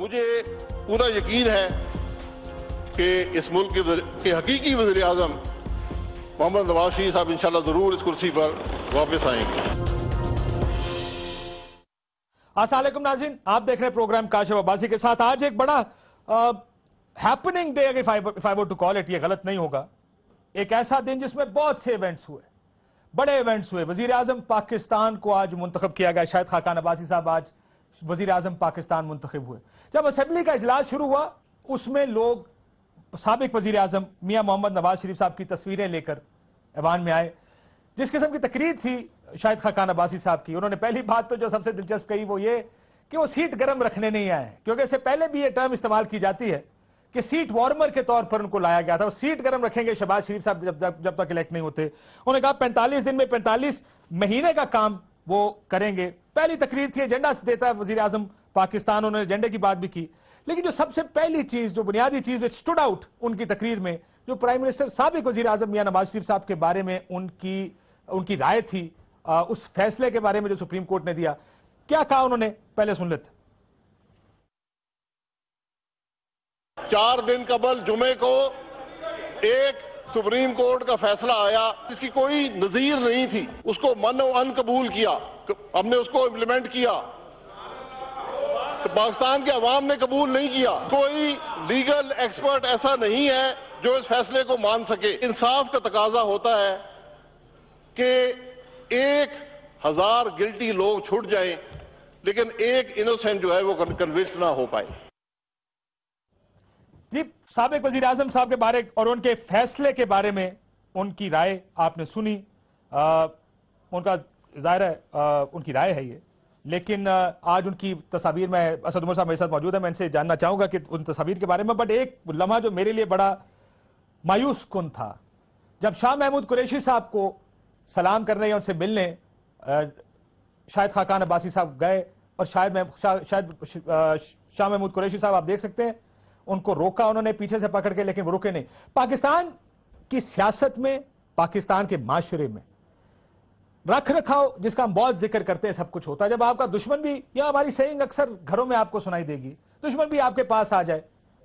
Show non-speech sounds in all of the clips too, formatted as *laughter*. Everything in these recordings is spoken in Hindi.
मुझे पूरा यकीन है कि इस मुल्क के हकीकी वजी अजम मोहम्मद नवाज शरीफ साहब इंशाल्लाह ज़रूर इस कुर्सी पर वापस आएंगे असलम नाजिन आप देख रहे हैं प्रोग्राम काशिफ अब्बासी के साथ आज एक बड़ा हैपनिंग डे अगर टू कॉल इट ये गलत नहीं होगा एक ऐसा दिन जिसमें बहुत से इवेंट्स हुए बड़े इवेंट्स हुए वजीर अजम पाकिस्तान को आज मुंतखब किया गया शायद खाकान अब्बासी साहब आज वजीर अजम पाकिस्तान मुंतखब हुए जब असम्बली का इजलास शुरू हुआ उसमें लोग सबक वजीर अजम मियाँ मोहम्मद नवाज शरीफ साहब की तस्वीरें लेकर ऐवान में आए जिस किस्म की तकरीर थी शाहिद खान अब्बासी साहब की उन्होंने पहली बात तो जो सबसे दिलचस्प कही वो ये कि वो सीट गर्म रखने नहीं आए क्योंकि इससे पहले भी ये टर्म इस्तेमाल की जाती है कि सीट वार्मर के तौर पर उनको लाया गया था वो सीट गर्म रखेंगे शहबाज शरीफ साहब जब जब तक इलेक्ट नहीं होते उन्होंने कहा पैंतालीस दिन में पैंतालीस महीने का काम वो करेंगे पहली तकरीर थी एजेंडा देता है वजीर अजम पाकिस्तान उन्होंने एजेंडे की बात भी की लेकिन जो सबसे पहली चीज जो बुनियादी चीज विच स्टूड आउट उनकी तकरीर में जो प्राइम मिनिस्टर सबक वजी अजम मियाँ नवाज शरीफ साहब के बारे में उनकी उनकी राय थी आ, उस फैसले के बारे में जो सुप्रीम कोर्ट ने दिया क्या कहा उन्होंने पहले सुन लेते चार दिन कबल जुमे को एक सुप्रीम कोर्ट का फैसला आया जिसकी कोई नजीर नहीं थी उसको मन अन कबूल किया हमने उसको इम्प्लीमेंट किया तो पाकिस्तान के अवाम ने कबूल नहीं किया कोई लीगल एक्सपर्ट ऐसा नहीं है जो इस फैसले को मान सके इंसाफ का तकाजा होता है कि एक हजार गिल्टी लोग छूट जाएं लेकिन एक इनोसेंट जो है वो कन्विस्ट ना हो पाए सबक वजीर अजम साहब के बारे और उनके फैसले के बारे में उनकी राय आपने सुनी आ, उनका जाहिर है आ, उनकी राय है ये लेकिन आज उनकी तस्वीर में असद उमर साहब मेरे साथ मौजूद है मैं इनसे जानना चाहूँगा कि उन तस्वीर के बारे में बट एक लम्हा जो मेरे लिए बड़ा मायूस कन था जब शाह महमूद कुरेशी साहब को सलाम करने या उनसे मिलने शायद खाकान अब्बासी साहब गए और शायद मैं शा, शायद शाह महमूद कुरैशी साहब आप देख सकते हैं उनको रोका उन्होंने पीछे से पकड़ के लेकिन वो रुके नहीं पाकिस्तान की सियासत में पाकिस्तान के माशरे में रख रखाव जिसका हम बहुत जिक्र करते हैं सब कुछ होता है जब आपका दुश्मन भी या हमारी सही अक्सर घरों में आपको सुनाई देगी दुश्मन भी आपके पास आ जाए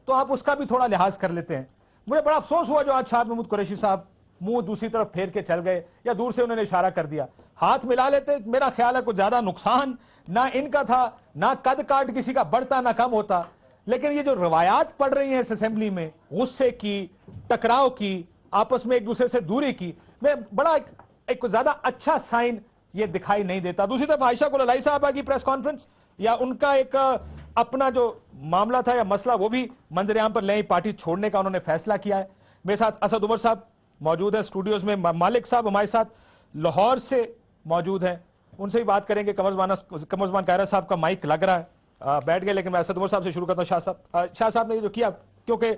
तो आप उसका भी थोड़ा लिहाज कर लेते हैं मुझे बड़ा अफसोस हुआ जो आज शाह महमूद कुरैशी साहब मुंह दूसरी तरफ फेर के चल गए या दूर से उन्होंने इशारा कर दिया हाथ मिला लेते मेरा ख्याल है कुछ ज्यादा नुकसान ना इनका था ना कद काट किसी का बढ़ता ना कम होता लेकिन ये जो रवायात पढ़ रही हैं इस असेंबली में गुस्से की टकराव की आपस में एक दूसरे से दूरी की मैं बड़ा एक, एक ज्यादा अच्छा साइन ये दिखाई नहीं देता दूसरी तरफ आयशा को साहब आ की प्रेस कॉन्फ्रेंस या उनका एक अपना जो मामला था या मसला वो भी मंजरेआम पर ले पार्टी छोड़ने का उन्होंने फैसला किया है मेरे साथ असद उमर साहब मौजूद है स्टूडियोज में मालिक साहब हमारे साथ लाहौर से मौजूद हैं उनसे भी बात करेंगे कमरजमान कमरजमान कायरा साहब का माइक लग रहा है बैठ गए लेकिन मैं असद तो उमर साहब से शुरू करता हूँ शाह साहब शाह साहब ने जो किया क्योंकि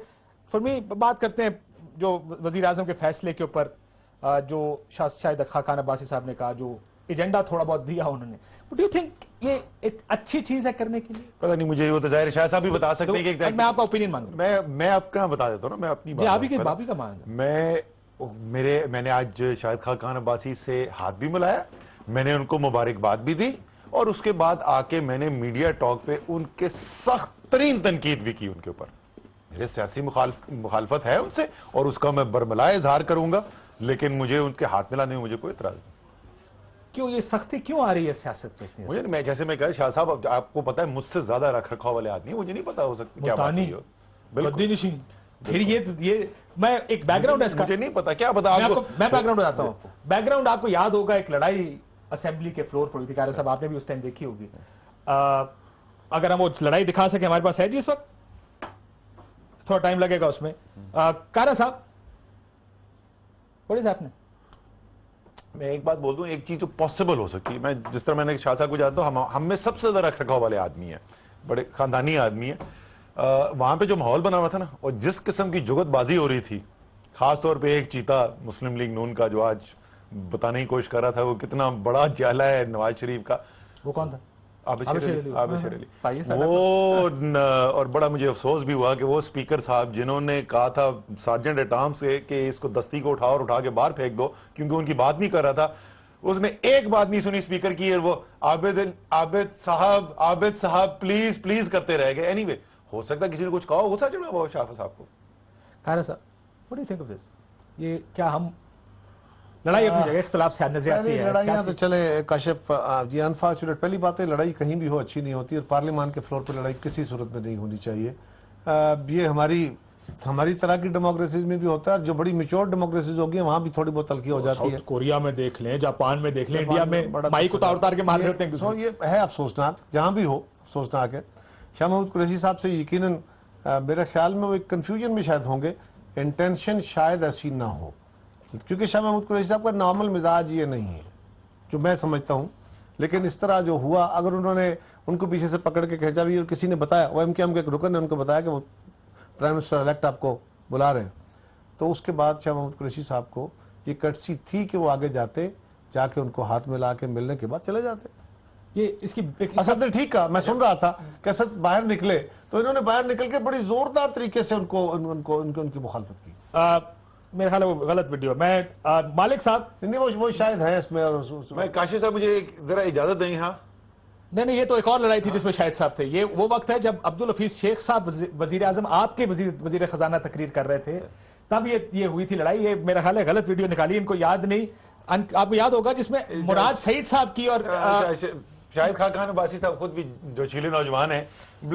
फरमी बात करते हैं जो वजीर अजम के फैसले के ऊपर जो शायद खाकान अब्बासी साहब ने कहा जो एजेंडा थोड़ा बहुत दिया उन्होंने डू यू थिंक ये एक अच्छी चीज है करने के लिए पता नहीं मुझे वो तो जाहिर शाह साहब भी बता सकते हैं कि तो, मैं आपका ओपिनियन मांग मैं मैं आपका बता देता हूँ ना मैं अपनी बात आप ही बाबी का मांग मैं मेरे मैंने आज शाहिद खाकान अब्बासी से हाथ भी मिलाया मैंने उनको मुबारकबाद भी दी और उसके बाद आके मैंने मीडिया टॉक पे उनके सख्त तरीन तनकीद भी की उनके ऊपर मेरे सियासी मुखालफत है उनसे और उसका मैं बरमला इजहार करूंगा लेकिन मुझे उनके हाथ में लाने में मुझे कोई इतराज नहीं क्यों ये सख्ती क्यों आ रही है सियासत में मुझे मैं जैसे मैं कह शाह साहब आपको पता है मुझसे ज्यादा रख रखाव वाले आदमी मुझे नहीं पता हो सकता क्या बात हो बिल्कुल फिर ये तो, ये मैं एक बैकग्राउंड है इसका मुझे नहीं पता क्या बता आपको मैं बैकग्राउंड बताता हूँ बैकग्राउंड आपको याद होगा एक लड़ाई असेंबली के फ्लोर पर हुई थी कार्य साहब आपने भी उस टाइम देखी होगी हाँ। अगर हम वो लड़ाई दिखा सके हमारे पास है जी इस वक्त थोड़ा टाइम लगेगा उसमें हम्म। कारा साहब पढ़ी साहब ने मैं एक बात बोल दूं एक चीज जो पॉसिबल हो सकती है मैं जिस तरह मैंने शाह साहब को जानता हूं हम हम में सबसे ज्यादा रख रखाव वाले आदमी है बड़े खानदानी आदमी है वहां पे जो माहौल बना हुआ था ना और जिस किस्म की जुगतबाजी हो रही थी खासतौर पे एक चीता मुस्लिम लीग नून का जो आज बताने की कोशिश कर रहा था वो कितना बड़ा जाला है नवाज शरीफ का वो कौन था हाँ, हाँ। वो न, और बड़ा मुझे अफसोस भी हुआ कि वो स्पीकर साहब जिन्होंने कहा था सार्जेंट एटाम से कि इसको दस्ती को उठाओ और उठा के बाहर फेंक दो क्योंकि उनकी बात नहीं कर रहा था उसने एक बात नहीं सुनी स्पीकर की और वो आबिद आबिद साहब आबिद साहब प्लीज प्लीज करते रह गए एनीवे anyway, हो सकता है किसी ने कुछ कहा गुस्सा चढ़ा बहुत शाफा साहब को खारा साहब ये क्या हम लड़ाई अपनी जगह इख्तलाफ तो चले काशिफ ये अनफॉर्चुनेट पहली बात है लड़ाई कहीं भी हो अच्छी नहीं होती और पार्लियामान के फ्लोर पर लड़ाई किसी सूरत में नहीं होनी चाहिए ये हमारी हमारी तरह की डेमोक्रेसीज में भी होता है जो बड़ी मेच्योर डेमोक्रेसीज होगी वहाँ भी थोड़ी बहुत तलखी हो जाती है कोरिया में देख लें जापान में देख लें इंडिया में माइक उतार उतार के मार देते हैं ये है अफसोसनाक जहाँ भी हो अफसोसनाक है शाह महमूद कुरैशी साहब से यकीन मेरे ख्याल में वो एक कन्फ्यूजन में शायद होंगे इंटेंशन शायद ऐसी ना हो क्योंकि शाह महमूद कुरैशी साहब का नॉर्मल मिजाज ये नहीं है जो मैं समझता हूँ लेकिन इस तरह जो हुआ अगर उन्होंने उनको पीछे से पकड़ के खींचा भी और किसी ने बताया वो एम के एम के रुकन ने उनको बताया कि वो प्राइम मिनिस्टर इलेक्ट आपको बुला रहे हैं तो उसके बाद शाह महमूद कुरैशी साहब को ये कटसी थी कि वो आगे जाते जाके उनको हाथ में ला के मिलने के बाद चले जाते ये इसकी असद ने ठीक कहा मैं सुन रहा था कि असद बाहर निकले तो इन्होंने बाहर निकल के बड़ी जोरदार तरीके से उनको उनको उनकी उनकी मुखालफत की मेरे ख्याल वो गलत वीडियो मैं आ, मालिक साहब नहीं वो वो शायद है इसमें और मैं काशी साहब मुझे एक जरा इजाजत दें हाँ नहीं नहीं ये तो एक और लड़ाई थी हाँ। जिसमें शायद साहब थे ये वो वक्त है जब अब्दुल हफीज शेख साहब वजीर आजम आपके वजीर खजाना तकरीर कर रहे थे तब ये ये हुई थी लड़ाई ये मेरा ख्याल है गलत वीडियो निकाली इनको याद नहीं आपको याद होगा जिसमें मुराद सईद साहब की और अच्छा, अच्छा, शाहिद खाकान अब्बासी साहब खुद भी जोशीले नौजवान है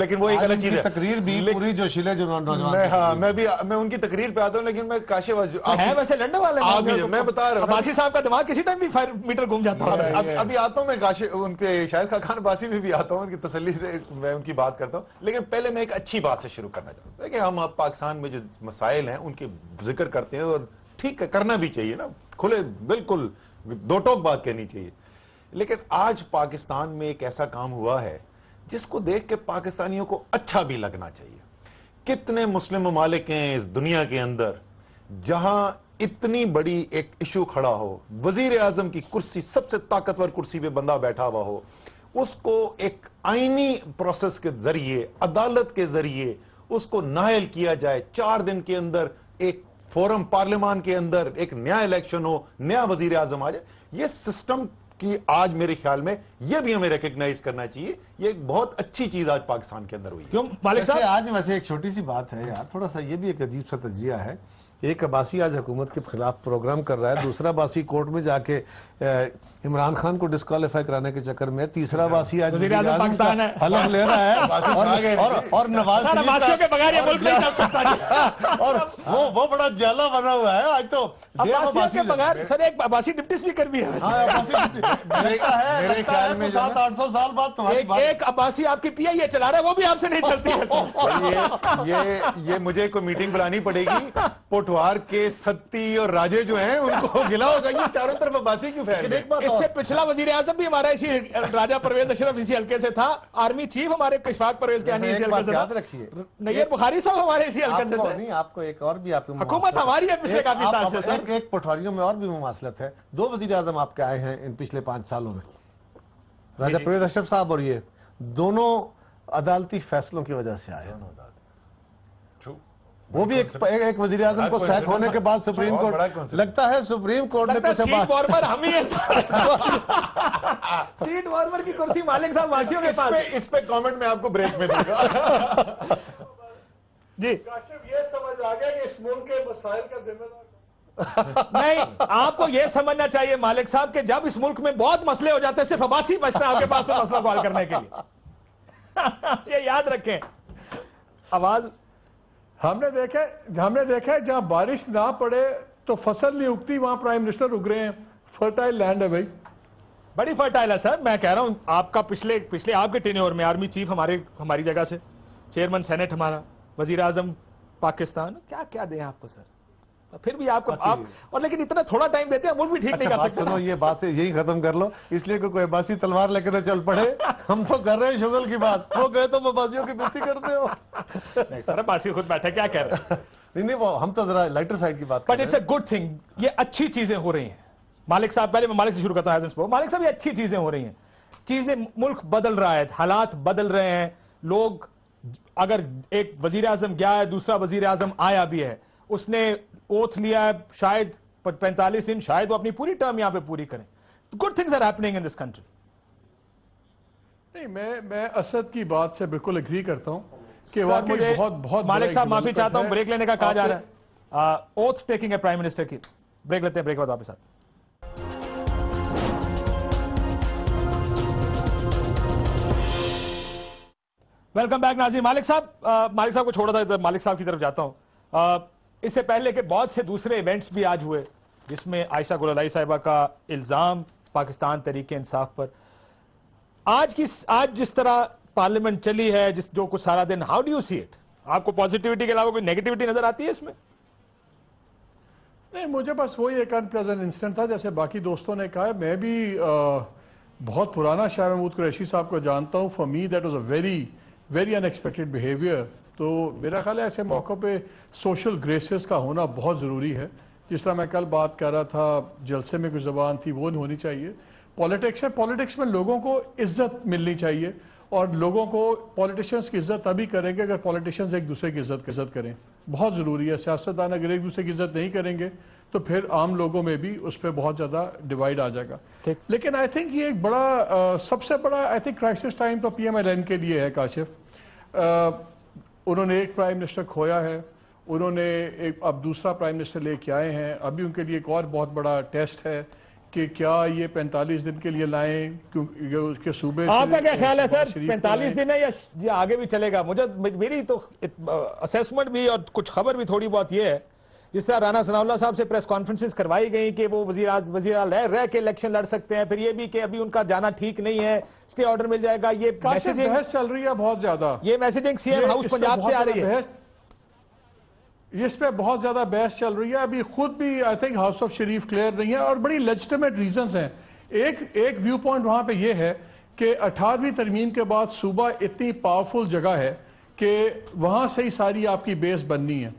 लेकिन वो एक अलग चीज़ है तकरीर भी पूरी जोशीले जो नौजवान मैं हाँ मैं भी मैं उनकी तकरीर पे आता हूँ लेकिन मैं काशे तो है वैसे लंडन वाले तो मैं बता रहा हूँ अब्बासी साहब का दिमाग किसी टाइम भी फायर मीटर घूम जाता है अभी आता हूँ मैं काशे उनके शाहिद खाकान अब्बासी में भी आता हूँ उनकी तसली से मैं उनकी बात करता हूँ लेकिन पहले मैं एक अच्छी बात से शुरू करना चाहता हूँ देखिए हम अब पाकिस्तान में जो मसाइल हैं उनके जिक्र करते हैं और ठीक है करना भी चाहिए ना खुले बिल्कुल दो टोक बात कहनी चाहिए लेकिन आज पाकिस्तान में एक ऐसा काम हुआ है जिसको देख के पाकिस्तानियों को अच्छा भी लगना चाहिए कितने मुस्लिम ममालिक हैं इस दुनिया के अंदर जहां इतनी बड़ी एक इशू खड़ा हो वजीर आजम की कुर्सी सबसे ताकतवर कुर्सी पे बंदा बैठा हुआ हो उसको एक आईनी प्रोसेस के जरिए अदालत के जरिए उसको नायल किया जाए चार दिन के अंदर एक फोरम पार्लियामान के अंदर एक नया इलेक्शन हो नया वजीर आजम आ जाए यह सिस्टम कि आज मेरे ख्याल में यह भी हमें रिकग्नाइज करना चाहिए ये एक बहुत अच्छी चीज आज पाकिस्तान के अंदर हुई क्यों साहब आज वैसे एक छोटी सी बात है यार थोड़ा सा यह भी एक अजीब सा तजिया है एक अबासी आज हुकूमत के खिलाफ प्रोग्राम कर रहा है दूसरा बासी कोर्ट में जाके इमरान खान को डिस्कालीफाई कराने के चक्कर में तीसरा अच्छा। बासी आज हलफ ले रहा है *laughs* और, और, और नवाज के बगैर ये मुल्क नहीं चल सकता और वो वो बड़ा जाला बना हुआ है आज तो सर एक अबासी डिप्टी स्पीकर भी है हाँ, मेरे ख्याल में सात आठ सौ साल बाद एक अबासी आपकी पीआईए चला रहा है वो भी आपसे नहीं चलती है *laughs* ये मुझे कोई मीटिंग बुलानी पड़ेगी *laughs* कोटवार के सत्ती और राजे जो हैं उनको गिला *laughs* गिलाओ चाहिए चारों तरफ बासी क्यों फैल इससे पिछला वजीर आजम भी हमारा इसी राजा परवेज अशरफ इसी हल्के से था आर्मी चीफ हमारे कशफाक परवेज के इसी हल्के से याद रखिए नैयर बुखारी साहब हमारे इसी हल्के से थे नहीं आपको एक और भी आपको हुकूमत हमारी है पिछले काफी साल से सर एक पटवारियों में और भी मुमासलत है दो वजीर आजम आपके आए हैं इन पिछले पांच सालों में राजा परवेज अशरफ साहब और ये दोनों अदालती फैसलों की वजह से आए दोनों वो भी एक एक वजीर आजम को सैक होने के बाद अच्छा, सुप्रीम कोर्ट लगता है सुप्रीम कोर्ट ने कुछ बात हम ही सीट वार्मर की कुर्सी मालिक साहब वासियों के पास इस पे, कमेंट में आपको ब्रेक में जी काशिफ ये समझ आ गया कि इस मुल्क के मसाइल का जिम्मेदार नहीं आपको यह समझना चाहिए मालिक साहब कि जब इस मुल्क में बहुत मसले हो जाते हैं सिर्फ अबासी बचते हैं आपके पास मसला कॉल करने के लिए *laughs* ये याद रखें आवाज हमने देखा हमने देखा है जहाँ बारिश ना पड़े तो फसल नहीं उगती वहाँ प्राइम मिनिस्टर उग रहे हैं फर्टाइल लैंड है भाई बड़ी फर्टाइल है सर मैं कह रहा हूँ आपका पिछले पिछले आपके टेन्योर में आर्मी चीफ हमारे हमारी जगह से चेयरमैन सेनेट हमारा वजीर आजम पाकिस्तान क्या क्या दें आपको सर फिर भी आपको आप और लेकिन इतना थोड़ा टाइम देते हैं वो भी ठीक अच्छा, नहीं कर सकते सुनो ये बात है यही खत्म कर लो इसलिए कोई बासी तलवार लेकर ना तो चल पड़े *laughs* हम तो कर रहे हैं शुगल की बात वो गए तो अब्बासियों की बेइज्जती करते हो *laughs* नहीं सर बासी खुद बैठे क्या कह रहे हैं नहीं नहीं वो हम तो जरा लाइटर साइड की बात but it's a good thing ये अच्छी चीजें हो रही हैं मालिक साहब पहले मैं मालिक से शुरू करता हूँ मालिक साहब ये अच्छी चीजें हो रही हैं चीजें मुल्क बदल रहा है हालात बदल रहे हैं लोग अगर एक वजीर आजम गया है दूसरा वजीर आजम आया भी है उसने ओथ लिया है शायद पैंतालीस दिन शायद वो अपनी पूरी टर्म यहां पे पूरी करें good things are happening in this country नहीं मैं मैं असद की बात से बिल्कुल एग्री करता हूं कि वाकई बहुत बहुत मालिक साहब माफी चाहता हूं ब्रेक लेने का कहा जा रहा है ओथ टेकिंग है प्राइम मिनिस्टर की ब्रेक लेते हैं ब्रेक बाद वापस आते वेलकम बैक नाजी मालिक साहब मालिक साहब को छोड़ा था मालिक साहब की तरफ जाता हूं इससे पहले के बहुत से दूसरे इवेंट्स भी आज हुए जिसमें आयशा गुलाई साहिबा का इल्ज़ाम पाकिस्तान तरीके इंसाफ पर आज की आज जिस तरह पार्लियामेंट चली है जिस जो कुछ सारा दिन how do you see it आपको पॉजिटिविटी के अलावा कोई नेगेटिविटी नजर आती है इसमें नहीं मुझे बस वही एक अनप्रेजेंट इंसिडेंट था जैसे बाकी दोस्तों ने कहा मैं भी आ, बहुत पुराना शाह महमूद कुरैशी साहब को जानता हूँ for me that was a very very unexpected behaviour तो मेरा ख्याल है ऐसे तो- मौक़ों पे सोशल ग्रेसेस का होना बहुत ज़रूरी है जिस तरह मैं कल बात कर रहा था जलसे में कुछ जबान थी वो होनी चाहिए पॉलिटिक्स है पॉलिटिक्स में लोगों को इज्जत मिलनी चाहिए और लोगों को पॉलिटिशियंस की इज्जत तभी करेंगे अगर पॉलिटिशियंस एक दूसरे की इज्जत इज्जत करें बहुत ज़रूरी है सियासतदान अगर एक दूसरे की इज्जत नहीं करेंगे तो फिर आम लोगों में भी उस पर बहुत ज़्यादा डिवाइड आ जाएगा लेकिन आई थिंक ये एक बड़ा आ, सबसे बड़ा आई थिंक क्राइसिस टाइम तो पी के लिए है काशिफ उन्होंने एक प्राइम मिनिस्टर खोया है उन्होंने एक अब दूसरा प्राइम मिनिस्टर लेके आए हैं अभी उनके लिए एक और बहुत बड़ा टेस्ट है कि क्या ये 45 दिन के लिए लाएं क्योंकि उसके सूबे आपका क्या ख्याल है सर 45 तो दिन है या, या आगे भी चलेगा मुझे मेरी तो असेसमेंट भी और कुछ खबर भी थोड़ी बहुत ये है जिस तरह राना सनाउल्ला साहब से प्रेस कॉन्फ्रेंसिस करवाई गई कि वो वजी वजी रह, रह के इलेक्शन लड़ सकते हैं फिर ये भी कि अभी उनका जाना ठीक नहीं है स्टे ऑर्डर मिल जाएगा ये मैसेजिंग चल रही है बहुत ज्यादा ये मैसेजिंग सीएम हाउस पंजाब से आ रही है इस पे बहुत ज्यादा बहस चल रही है अभी खुद भी I think House of Sharif clear नहीं है और बड़ी लेजिटमेट रीजन है एक एक व्यू पॉइंट वहां पे ये है कि अठारहवीं तरमीम के बाद सूबा इतनी पावरफुल जगह है कि वहां से ही सारी आपकी बेस बननी है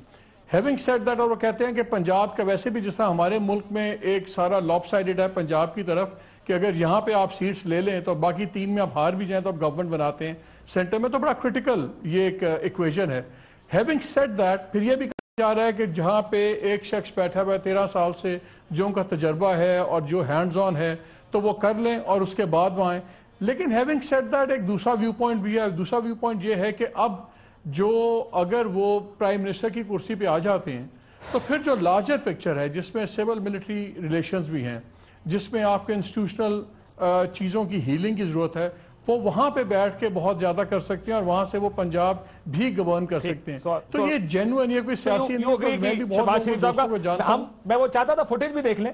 हैविंग सेट दैट और वो कहते हैं कि पंजाब का वैसे भी जिस तरह हमारे मुल्क में एक सारा साइडेड है पंजाब की तरफ कि अगर यहाँ पे आप सीट्स ले लें तो बाकी तीन में आप हार भी जाएं तो आप गवर्नमेंट बनाते हैं सेंटर में तो बड़ा क्रिटिकल ये एक इक्वेशन uh, है हैविंग सेट दैट फिर ये भी कहा जा रहा है कि जहाँ पे एक शख्स बैठा हुआ है तेरह साल से जो उनका तजर्बा है और जो हैंड्स ऑन है तो वो कर लें और उसके बाद वहाँ लेकिन हैविंग सेट दैट एक दूसरा व्यू पॉइंट भी है दूसरा व्यू पॉइंट ये है कि अब जो अगर वो प्राइम मिनिस्टर की कुर्सी पे आ जाते हैं तो फिर जो लार्जर पिक्चर है जिसमें सिविल मिलिट्री रिलेशंस भी हैं जिसमें आपके इंस्टीट्यूशनल चीज़ों की हीलिंग की ज़रूरत है वो वहाँ पे बैठ के बहुत ज़्यादा कर सकते हैं और वहाँ से वो पंजाब भी गवर्न कर सकते हैं तो ये जेनुअन ये कोई सियासी तो हम मैं वो चाहता था फुटेज भी देख लें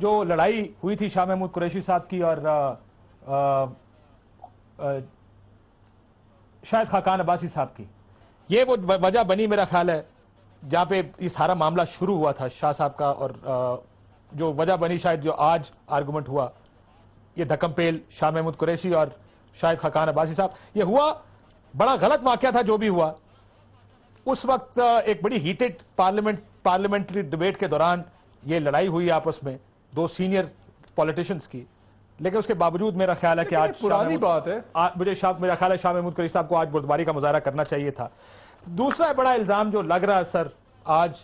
जो लड़ाई हुई थी शाह महमूद कुरैशी साहब की और शायद खाकान अब्बासी साहब की ये वो वजह बनी मेरा ख्याल है जहाँ पे ये सारा मामला शुरू हुआ था शाह साहब का और जो वजह बनी शायद जो आज आर्गूमेंट हुआ ये पेल शाह महमूद कुरैशी और शाहिद खकान अब्बासी साहब ये हुआ बड़ा गलत वाक़ था जो भी हुआ उस वक्त एक बड़ी हीटेड पार्लियामेंट पार्लियामेंट्री डिबेट के दौरान ये लड़ाई हुई आपस में दो सीनियर पॉलिटिशियंस की लेकिन उसके बावजूद मेरा ख्याल है कि आज पुरानी बात है आ, मुझे शाह मेरा ख्याल है शाह महमूद करी साहब को आज गुरुद्वारी का मुजाहरा करना चाहिए था दूसरा बड़ा इल्ज़ाम जो लग रहा है सर आज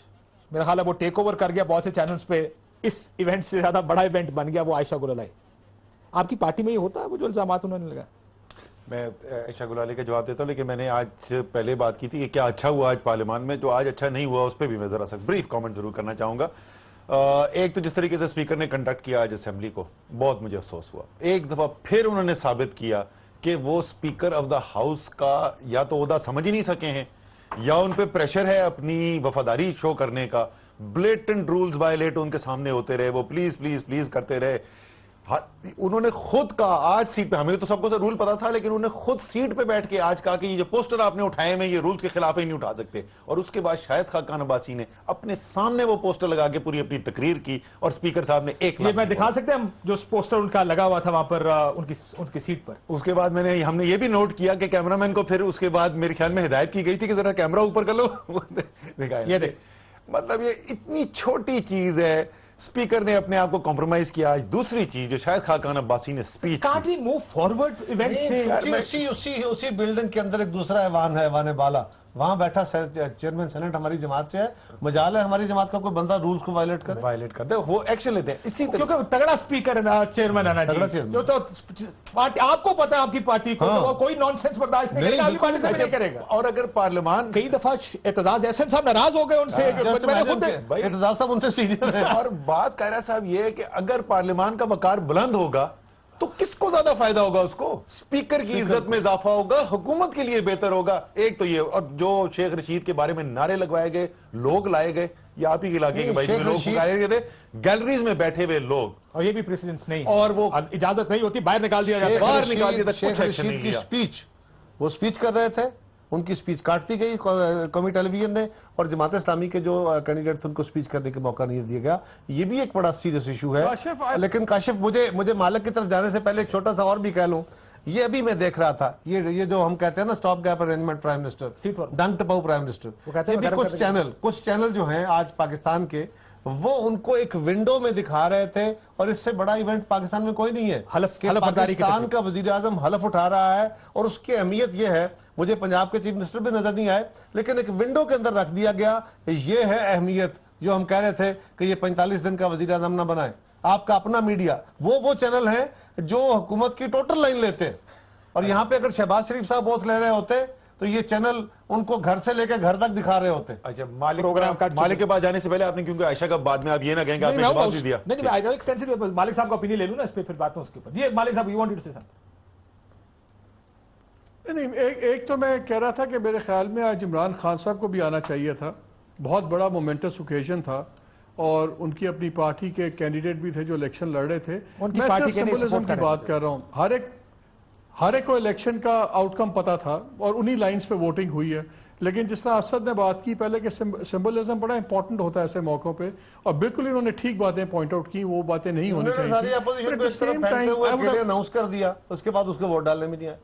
मेरा ख्याल है वो टेक ओवर कर गया बहुत से चैनल्स पे इस इवेंट से ज़्यादा बड़ा इवेंट बन गया वो आयशा गुलाई आपकी पार्टी में ही होता है वो जो इल्ज़ाम उन्होंने लगाया मैं आयशा गुलाली का जवाब देता हूँ लेकिन मैंने आज पहले बात की थी कि क्या अच्छा हुआ आज पार्लियामान में जो आज अच्छा नहीं हुआ उस पर भी मैं ज़रा सा ब्रीफ कॉमेंट ज़रूर करना चाहूंगा एक तो जिस तरीके से स्पीकर ने कंडक्ट किया आज असेंबली को बहुत मुझे अफसोस हुआ एक दफ़ा फिर उन्होंने साबित किया कि वो स्पीकर ऑफ द हाउस का या तो उदा समझ ही नहीं सके हैं या उन पे प्रेशर है अपनी वफादारी शो करने का ब्लेटेंट रूल्स वायलेट उनके सामने होते रहे वो प्लीज प्लीज प्लीज करते रहे हाँ, उन्होंने खुद कहा आज सीट पे हमें तो सबको से रूल पता था लेकिन उन्होंने खुद सीट पे बैठ के आज कहा कि ये जो पोस्टर आपने उठाए हैं ये रूल्स के खिलाफ ही नहीं उठा सकते और उसके बाद शायद खाकान अब्बासी ने अपने सामने वो पोस्टर लगा के पूरी अपनी तकरीर की और स्पीकर साहब ने एक ये मैं दिखा सकते हैं जो पोस्टर उनका लगा हुआ था वहां पर उनकी उनकी सीट पर उसके बाद मैंने हमने ये भी नोट किया कि कैमरामैन को फिर उसके बाद मेरे ख्याल में हिदायत की गई थी कि जरा कैमरा ऊपर कर लो *laughs* मतलब ये इतनी छोटी चीज है स्पीकर ने अपने आप को कॉम्प्रोमाइज किया आज दूसरी चीज जो शायद खाकान अब्बासी ने speech can't we move forward event से उसी उसी उसी बिल्डिंग के अंदर एक दूसरा ऐवान है ऐवान बाला वहाँ बैठा चेयरमैन सेनेट हमारी जमात से है मजाल है हमारी जमात का कोई बंदा रूल्स को वायलेट कर वायलेट कर दे वो एक्शन लेते हैं इसी क्योंकि तगड़ा स्पीकर है ना चेयरमैन आना तगड़ा चेयरमैन जो तो पार्टी आपको पता है आपकी पार्टी को हाँ। तो कोई नॉनसेंस बर्दाश्त नहीं, नहीं, नहीं, नहीं, नहीं करेगा और अगर पार्लियामान कई दफा एतजाज एहसन साहब नाराज हो गए उनसे हाँ, एतजाज साहब उनसे सीनियर है और बात कह रहा साहब ये है कि अगर पार्लियामान का वकार बुलंद होगा तो किसको ज्यादा फायदा होगा उसको स्पीकर की इज्जत में इजाफा होगा हुकूमत के लिए बेहतर होगा एक तो ये और जो शेख रशीद के बारे में नारे लगवाए गए लोग लाए गए या आप ही इलाके के भाई लोग गए थे गैलरीज में बैठे हुए लोग और ये भी प्रेसिडेंस नहीं और वो इजाजत नहीं होती बाहर निकाल दिया बाहर निकाल दिया था शेख रशीद की स्पीच वो स्पीच कर रहे थे उनकी स्पीच काटती गई कौमी टेलीविजन ने और जमात इस्लामी के जो कैंडिडेट थे उनको स्पीच करने का मौका नहीं दिया गया ये भी एक बड़ा सीरियस इशू है काशिफ लेकिन काशिफ मुझे मुझे मालक की तरफ जाने से पहले एक छोटा सा और भी कह लूँ ये अभी मैं देख रहा था ये ये जो हम कहते हैं ना stop gap arrangement prime minister डंट पाउ प्राइम मिनिस्टर ये भी कुछ चैनल कुछ चैनल जो हैं आज पाकिस्तान के वो उनको एक विंडो में दिखा रहे थे और इससे बड़ा इवेंट पाकिस्तान में कोई नहीं है हलफ, कि हलफ पाकिस्तान का वजीर आजम हलफ उठा रहा है और उसकी अहमियत यह है मुझे पंजाब के चीफ मिनिस्टर भी नजर नहीं आए लेकिन एक विंडो के अंदर रख दिया गया ये है अहमियत जो हम कह रहे थे कि ये पैंतालीस दिन का वजीर आजम ना बनाए आपका अपना मीडिया वो वो चैनल है जो हुकूमत की टोटल लाइन लेते हैं और यहाँ पे अगर शहबाज शरीफ साहब बोथ ले रहे होते तो ये चैनल उनको घर से लेकर घर तक दिखा रहे होते अच्छा मालिक प्रोग्राम का मालिक के पास जाने से पहले आपने क्योंकि आयशा का बाद में आप ये ना कहेंगे आपने जवाब दे दिया नहीं आई तो एक्सटेंसिव मालिक साहब का ओपिनियन ले लूं ना इस पे फिर बात हो उसके ऊपर ये मालिक साहब you wanted to say something नहीं एक एक तो मैं कह रहा था कि मेरे ख्याल में आज इमरान खान साहब को भी आना चाहिए था बहुत बड़ा मोमेंटस ओकेजन था और उनकी अपनी पार्टी के कैंडिडेट भी थे जो इलेक्शन लड़ रहे थे मैं सिर्फ सिंबलिज्म की बात कर रहा हूँ हर एक हर एक को इलेक्शन का आउटकम पता था और उन्हीं लाइंस पे वोटिंग हुई है लेकिन जिस तरह असद ने बात की पहले कि सिंबलिज्म बड़ा इंपॉर्टेंट होता है ऐसे मौकों पे और बिल्कुल इन्होंने ठीक बातें पॉइंट आउट की वो बातें नहीं होनी चाहिए उसके वोट डालने में नहीं आया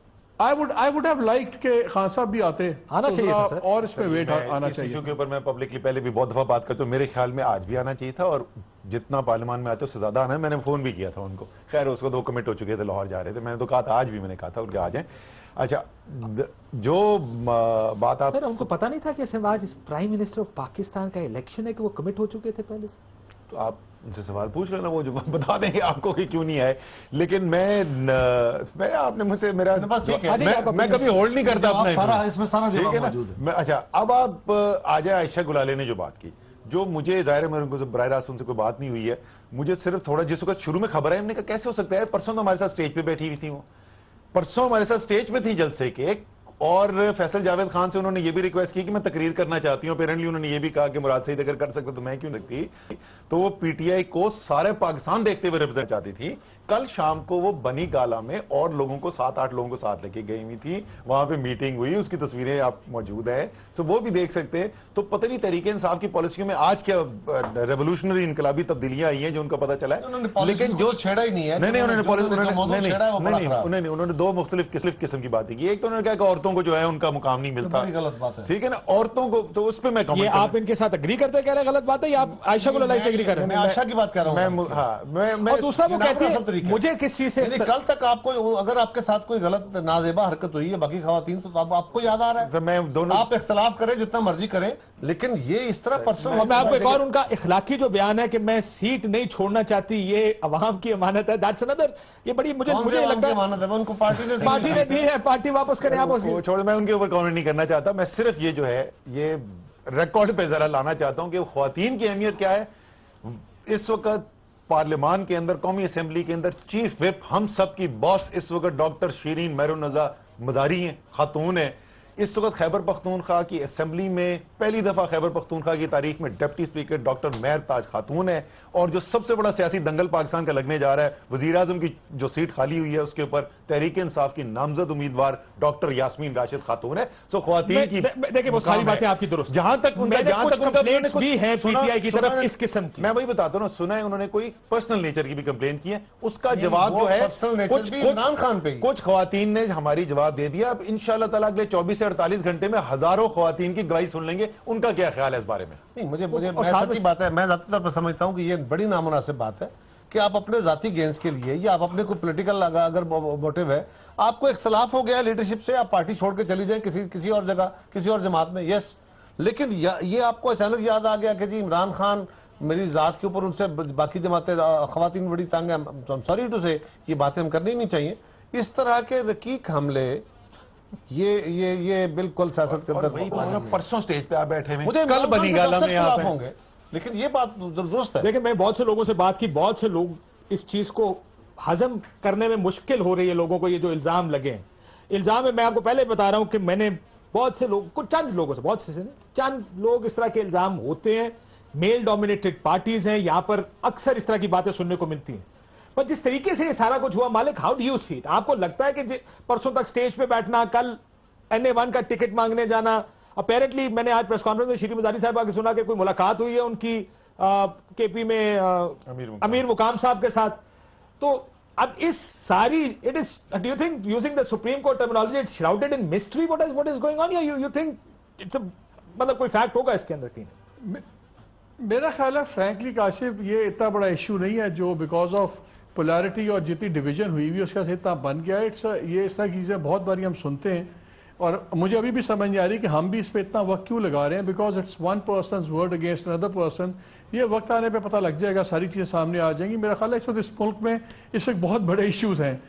I would I would have liked के खान साहब भी आते आना तो चाहिए था सर और इसमें वेट आना चाहिए इस इशू के ऊपर मैं पब्लिकली पहले भी बहुत दफा बात करता हूँ मेरे ख्याल में आज भी आना चाहिए था और जितना पार्लियामान में आते उससे ज़्यादा आना है मैंने फ़ोन भी किया था उनको खैर उसको दो तो कमिट हो चुके थे लाहौर जा रहे थे मैंने तो कहा था आज भी मैंने कहा था उनके आ जाए अच्छा जो बात आप सर उनको पता नहीं था कि आज प्राइम मिनिस्टर ऑफ पाकिस्तान का इलेक्शन है कि वो कमिट हो चुके थे पहले से तो आप उनसे सवाल पूछ लेना वो जो *laughs* बता देंगे आपको कि क्यों नहीं आए लेकिन मैं न, मैं आपने मुझसे मेरा बस ठीक है मैं, मैं कभी होल्ड नहीं करता अपना इसमें सारा ठीक है ना अच्छा अब आप आ जाए आयशा गुलाले ने जो बात की जो मुझे जाहिर है उनको बर रास्त उनसे कोई बात नहीं हुई है मुझे सिर्फ थोड़ा जिस वक्त शुरू में खबर है हमने कहा कैसे हो सकता है परसों तो हमारे साथ स्टेज पे बैठी हुई थी वो परसों हमारे साथ स्टेज पे थी जलसे के और फैसल जावेद खान से उन्होंने ये भी रिक्वेस्ट की कि मैं तकरीर करना चाहती हूँ अपेरेंटली उन्होंने ये भी कहा कि मुराद सही अगर कर सकते तो मैं क्यों देखती तो वो पीटीआई को सारे पाकिस्तान देखते हुए रिप्रेजेंट चाहती थी कल शाम को वो बनी गाला में और लोगों को सात आठ लोगों को साथ लेके गई हुई थी वहां पे मीटिंग हुई उसकी तस्वीरें आप मौजूद है सो वो भी देख सकते हैं तो पता नहीं तरीके इंसाफ की पॉलिसियों में आज क्या रेवोल्यूशनरी इनकलाबी तब्दीलियां आई हैं जो उनका पता चला है लेकिन जो छेड़ा ही नहीं है नहीं उन्होंने उन्होंने दो मुख्तलिफ किस्म की बातें की एक तो उन्होंने कहा कि औरतों को जो है उनका मुकाम नहीं मिलता तो गलत बात है ठीक है ना औरतों को तो उस पर मैं कहूँ आप इनके साथ अग्री करते कह रहे गलत बात है या आप आयशा को लड़ाई से अग्री कर रहे हैं आयशा की बात कर रहा हूँ हाँ, दूसरा वो तरीके मुझे किस चीज से कल तक आपको अगर आपके साथ कोई गलत नाजेबा हरकत हुई है बाकी खातन तो आप, आपको याद आ रहा है मैं दोनों आप इख्तलाफ करें जितना मर्जी करें लेकिन ये इस तरह पर्सनल मैं आपको एक और उनका इखलाकी जो बयान है कि मैं सीट नहीं छोड़ना चाहती ये अवाम की अमानत है दैट्स अनदर ये बड़ी मुझे मुझे लगता है अमानत है उनको पार्टी ने पार्टी ने दी है पार्टी वापस करें आप उसको छोड़ मैं उनके ऊपर कमेंट नहीं करना चाहता मैं सिर्फ ये जो है ये रिकॉर्ड पे जरा लाना चाहता हूँ कि खातन की अहमियत क्या है इस वक्त पार्लियामान के अंदर कौमी असेंबली के अंदर चीफ विप हम सब की बॉस इस वक्त डॉक्टर शीरीन मैरो मजारी हैं खातून हैं इस वक्त खैबर पख्तूनखा की असम्बली में पहली दफ़ा खैबर पख्तूनखा की तारीख में deputy speaker doctor Mehar Taj Khatoon है और जो सबसे बड़ा सियासी दंगल पाकिस्तान का लगने जा रहा है वजी अजम की जो सीट खाली हुई है उसके ऊपर तहरीक इंसाफ की नामजद उम्मीदवार डॉक्टर यासमीन राशिद खातून है सो खुवान की देखिए वो सारी बातें आपकी दुरुस्त जहां तक जहां तक मैं वही बताता हूँ सुना है उन्होंने कोई पर्सनल नेचर की भी कंप्लेन की है उसका जवाब जो है कुछ कुछ खातन ने हमारी जवाब दे दिया अब इन अगले चौबीस से 48 घंटे में हजारों खुवान की गवाही सुन लेंगे उनका क्या ख्याल है इस बारे में नहीं मुझे मुझे मैं सच्ची बात है मैं ज्यादातर पर समझता हूँ कि ये बड़ी नामनासिब बात है कि आप अपने जाति गेंस के लिए या आप अपने को पोलिटिकल अगर मोटिव है आपको इख्तलाफ हो गया लीडरशिप से आप पार्टी छोड़ के चली जाए किसी किसी और जगह किसी और जमात में यस लेकिन ये आपको अचानक याद आ गया कि जी इमरान खान मेरी ज़ात के ऊपर उनसे बाकी जमातें खातन बड़ी तंग है सॉरी टू से ये बातें हम करनी नहीं चाहिए इस तरह के रकीक हमले ये ये ये बिल्कुल सियासत के अंदर तो परसों स्टेज पे आप बैठे मुझे कल बनेगा होंगे लेकिन ये बात दुरुस्त है देखिए मैं बहुत से लोगों से बात की बहुत से लोग इस चीज को हजम करने में मुश्किल हो रही है लोगों को ये जो इल्जाम लगे हैं इल्जाम है मैं आपको पहले बता रहा हूं कि मैंने बहुत से लोग कुछ चंद लोगों से बहुत से चंद लोग इस तरह के इल्जाम होते हैं मेल डोमिनेटेड पार्टीज हैं यहां पर अक्सर इस तरह की बातें सुनने को मिलती हैं पर जिस तरीके से ये सारा कुछ हुआ Malik how do you see it आपको लगता है कि परसों तक स्टेज पे बैठना कल एन ए वन का टिकट मांगने जाना अपेरेंटली मैंने आज प्रेस कॉन्फ्रेंस में श्री मजारी साहब आगे सुना कि कोई मुलाकात हुई है उनकी के पी में आ, अमीर मुकाम, साहब के साथ तो अब इस सारी it is do you think using the Supreme Court terminology it's shrouded in mystery what is what is going on या यू यू थिंक इट्स मतलब कोई फैक्ट होगा इसके अंदर कहीं मेरा ख्याल है फ्रैंकली काशिफ ये इतना बड़ा इशू नहीं है जो बिकॉज ऑफ पोलैरिटी और जितनी डिवीजन हुई हुई उसका इतना बन गया इट्स ये इस तरह चीज़ें बहुत बारी हम सुनते हैं और मुझे अभी भी समझ नहीं आ रही कि हम भी इस पर इतना वक्त क्यों लगा रहे हैं because it's one person word against another person ये वक्त आने पर पता लग जाएगा सारी चीज़ें सामने आ जाएंगी मेरा ख्याल है इस वक्त इस मुल्क में इस वक्त बहुत बड़े इश्यूज़ हैं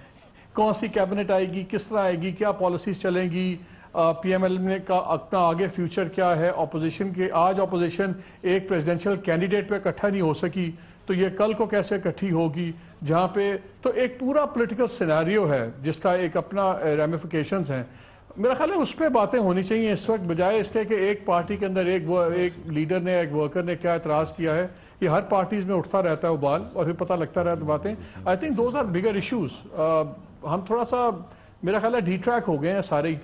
कौन सी कैबिनेट आएगी किस तरह आएगी क्या पॉलिसीज चलेंगी पी एम एल ने का अपना आगे फ्यूचर क्या है अपोजिशन के आज अपोजिशन एक प्रेसिडेंशियल कैंडिडेट पर इकट्ठा नहीं हो सकी तो ये कल को कैसे इकट्ठी होगी जहाँ पे तो एक पूरा पॉलिटिकल सिनेरियो है जिसका एक अपना रेमिफिकेशन हैं मेरा ख्याल है उस पर बातें होनी चाहिए इस वक्त बजाय इसके कि एक पार्टी के अंदर एक एक लीडर ने एक वर्कर ने क्या एतराज़ किया है ये हर पार्टीज़ में उठता रहता है उबाल और फिर पता लगता रहता बातें I think those are bigger issues हम थोड़ा सा मेरा ख्याल है डी ट्रैक हो गए हैं सारे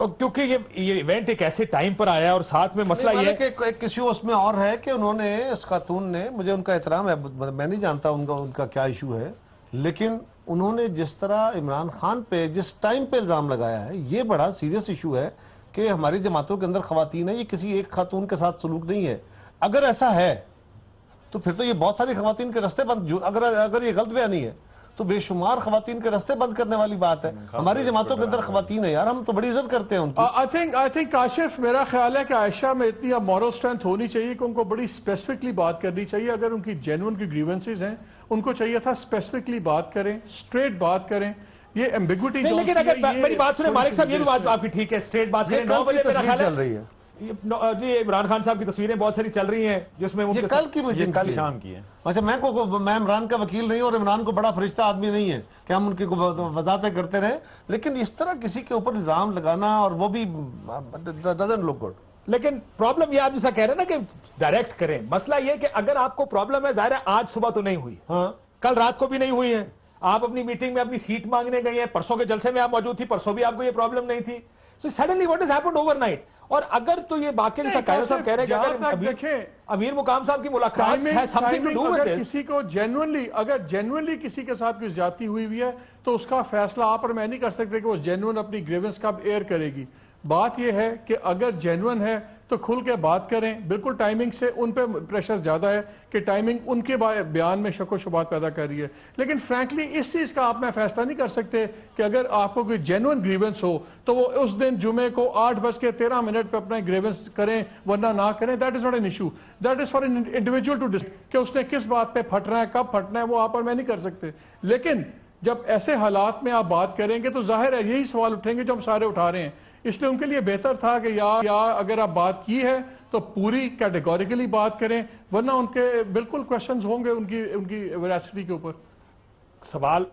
तो क्योंकि ये ये इवेंट एक ऐसे टाइम पर आया और साथ में मसला ये कि एक इशू उसमें और है कि उन्होंने उस खातून ने मुझे उनका एहतराम है मैं नहीं जानता उनका उनका क्या इशू है लेकिन उन्होंने जिस तरह इमरान खान पे जिस टाइम पे इल्ज़ाम लगाया है ये बड़ा सीरियस इशू है कि हमारी जमातों के अंदर खातन है ये किसी एक खातून के साथ सलूक नहीं है अगर ऐसा है तो फिर तो ये बहुत सारी खातन के रस्ते बंद अगर अगर ये गलत बयानी है तो बेशुमार खातन के रस्ते बंद करने वाली बात है हमारी जमातों के अंदर खातन है यार हम तो बड़ी इज्जत करते हैं I think I think Kashif मेरा ख्याल है कि आयशा में इतनी अब मॉरल स्ट्रेंथ होनी चाहिए कि उनको बड़ी स्पेसिफिकली बात करनी चाहिए अगर उनकी जेनुअन की ग्रीवेंसीज हैं उनको चाहिए था स्पेसिफिकली बात करें स्ट्रेट बात करें ये एम्बिगुटी लेकिन अगर मेरी बात सुने मालिक साहब ये भी बात आपकी ठीक है स्ट्रेट बात करें नौ बजे चल रही है जी इमरान खान साहब की तस्वीरें बहुत सारी चल रही हैं जिसमें ये कल की मीटिंग कल शाम की है अच्छा मैं को, को मैं इमरान का वकील नहीं और इमरान को बड़ा फरिश्ता आदमी नहीं है कि हम उनकी वजातें करते रहे लेकिन इस तरह किसी के ऊपर इल्ज़ाम लगाना और वो भी लुक गुड लेकिन प्रॉब्लम ये आप जैसा कह रहे हैं ना कि डायरेक्ट करें मसला ये कि अगर आपको प्रॉब्लम है जाहिर है आज सुबह तो नहीं हुई हाँ कल रात को भी नहीं हुई है आप अपनी मीटिंग में अपनी सीट मांगने गए हैं परसों के जलसे में आप मौजूद थी परसों भी आपको ये प्रॉब्लम नहीं थी so suddenly what is happened overnight और अगर तो ये बाकी जैसा सकाया तो साहब कह रहे हैं अगर अमीर, अमीर मुकाम साहब की मुलाकात है something to do with this किसी को जेन्युइनली अगर जेन्युइनली किसी के साथ कोई ज्यादती हुई हुई है तो उसका फैसला आप और मैं नहीं कर सकते कि वो जेन्युइन अपनी ग्रीवेंस कब एयर करेगी बात ये है कि अगर जेन्युइन है तो खुल के बात करें बिल्कुल टाइमिंग से उन पर प्रेशर ज़्यादा है कि टाइमिंग उनके बयान में शक व शुबात पैदा कर रही है लेकिन फ्रैंकली इस चीज़ का आप मैं फैसला नहीं कर सकते कि अगर आपको कोई जेनुअन ग्रीवेंस हो तो वो उस दिन जुमे को आठ बज के तेरह मिनट पर अपना ग्रीवेंस करें वरना ना करें that is not an issue that is for an individual to डिस कि उसने किस बात पर फटना है कब फटना है वो आप और मैं नहीं कर सकते लेकिन जब ऐसे हालात में आप बात करेंगे तो जाहिर है यही सवाल उठेंगे जो हम सारे उठा रहे हैं इसलिए उनके लिए बेहतर था कि या या अगर आप बात की है तो पूरी कैटेगोरिकली बात करें वरना उनके बिल्कुल क्वेश्चंस होंगे उनकी उनकी वेरासिटी के ऊपर सवाल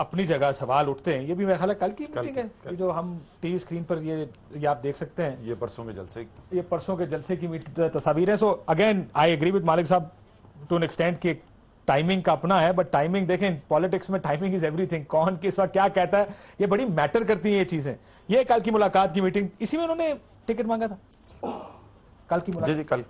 अपनी जगह सवाल उठते हैं ये भी मेरा ख्याल कल की मीटिंग है कल। जो हम टीवी स्क्रीन पर ये ये आप देख सकते हैं ये परसों के जलसे ये परसों के जलसे की तस्वीर है so again I agree with Malik साहब टू एन एक्सटेंड की टाइमिंग का अपना है बट टाइमिंग देखें पॉलिटिक्स में टाइमिंग इज एवरीथिंग कौन किस वक्त क्या कहता है ये बड़ी मैटर करती है ये चीजें ये कल की मुलाकात की मीटिंग इसी में उन्होंने टिकट मांगा था कल की मुलाकात जी जी कल